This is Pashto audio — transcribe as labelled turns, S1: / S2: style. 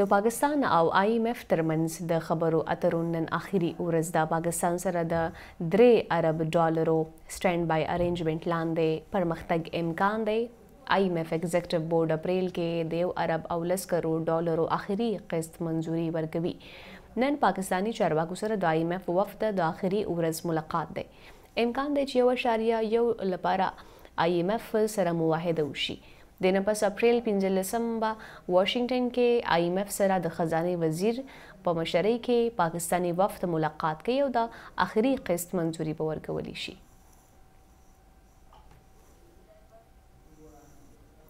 S1: د پاکستان او آی ایم ایف ترمنځ د خبرو اترو نن اخیری ورځ د پاکستان سره د 3 ارب ډالرو سټینډ بای ارینجمنت لاندې پرمختګ امکان دی آی ایم ایف ایگزیکټیو بورډ اپریل کې د 1 ارب او 10 کروڑ ډالرو اخیری قسط منځوري ورکوي نن پاکستانی چارواکو سره د آی ایم ایف وفد د اخیری ورځ ملاقات دی امکان دی چې یو شاریه یو لپاره آی ایم ایف سره موافقه وشي د نه پس اپریل 15 با واشنگټن کې آی ایم اف سره د خزانه وزیر په مشرۍ کې پاکستانی وفد ملاقات کوي او د اخري قسط منځوري به ورکول شي